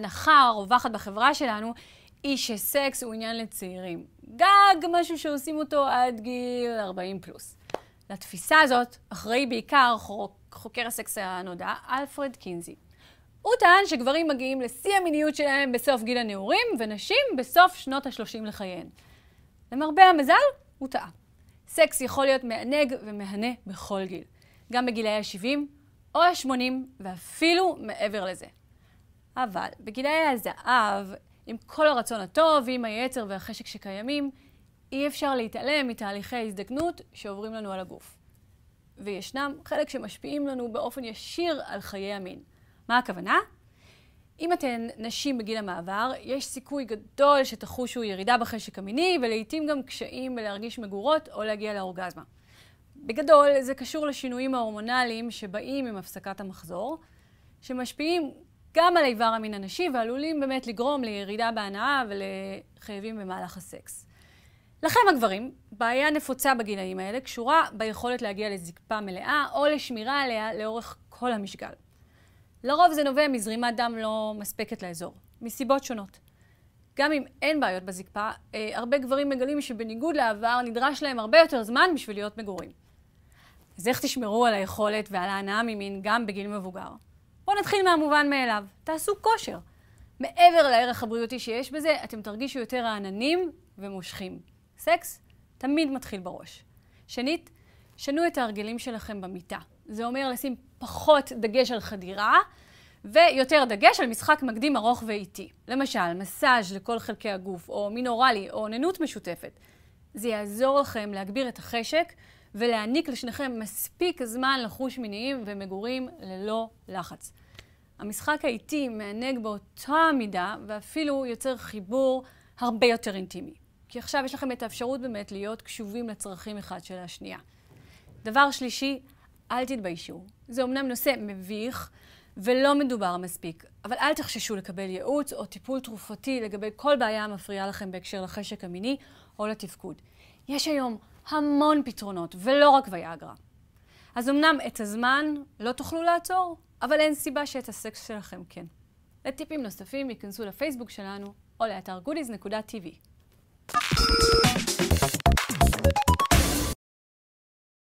ההנחה הרווחת בחברה שלנו היא שסקס הוא עניין לצעירים. גג משהו שעושים אותו עד גיל 40 פלוס. לתפיסה הזאת אחראי בעיקר חוק, חוקר הסקס הנודע, אלפרד קינזי. הוא טען שגברים מגיעים לשיא המיניות שלהם בסוף גיל הנעורים, ונשים בסוף שנות ה-30 לחייהן. למרבה המזל, הוא טעה. סקס יכול להיות מענג ומהנה בכל גיל. גם בגילאי ה-70 או ה-80 ואפילו מעבר לזה. אבל בגילי הזהב, עם כל הרצון הטוב, עם היצר והחשק שקיימים, אי אפשר להתעלם מתהליכי ההזדקנות שעוברים לנו על הגוף. וישנם חלק שמשפיעים לנו באופן ישיר על חיי המין. מה הכוונה? אם אתן נשים בגיל המעבר, יש סיכוי גדול שתחושו ירידה בחשק המיני ולעיתים גם קשיים בלהרגיש מגורות או להגיע לאורגזמה. בגדול, זה קשור לשינויים ההורמונליים שבאים עם הפסקת המחזור, שמשפיעים גם על איבר המין הנשי, ועלולים באמת לגרום לירידה בהנאה ולחייבים במהלך הסקס. לכם הגברים, בעיה נפוצה בגילאים האלה קשורה ביכולת להגיע לזקפה מלאה או לשמירה עליה לאורך כל המשגל. לרוב זה נובע מזרימת דם לא מספקת לאזור, מסיבות שונות. גם אם אין בעיות בזקפה, אה, הרבה גברים מגלים שבניגוד לעבר נדרש להם הרבה יותר זמן בשביל להיות מגורים. אז איך תשמרו על היכולת ועל ההנאה ממין גם בגיל מבוגר? בואו נתחיל מהמובן מאליו. תעשו כושר. מעבר לערך הבריאותי שיש בזה, אתם תרגישו יותר רעננים ומושכים. סקס תמיד מתחיל בראש. שנית, שנו את ההרגלים שלכם במיטה. זה אומר לשים פחות דגש על חדירה ויותר דגש על משחק מקדים ארוך ואיטי. למשל, מסאז' לכל חלקי הגוף, או מינורלי, או אוננות משותפת. זה יעזור לכם להגביר את החשק ולהעניק לשניכם מספיק זמן לחוש מיניים ומגורים ללא לחץ. המשחק האיטי מענג באותה מידה ואפילו יוצר חיבור הרבה יותר אינטימי. כי עכשיו יש לכם את האפשרות באמת להיות קשובים לצרכים אחד של השנייה. דבר שלישי, אל תתביישו. זה אומנם נושא מביך ולא מדובר מספיק, אבל אל תחששו לקבל ייעוץ או טיפול תרופתי לגבי כל בעיה המפריעה לכם בהקשר לחשק המיני או לתפקוד. יש היום המון פתרונות, ולא רק ויאגרה. אז אמנם את הזמן לא תוכלו לעצור, אבל אין סיבה שאת הסקס שלכם כן. לטיפים נוספים ייכנסו לפייסבוק שלנו או לאתר goodies.tv.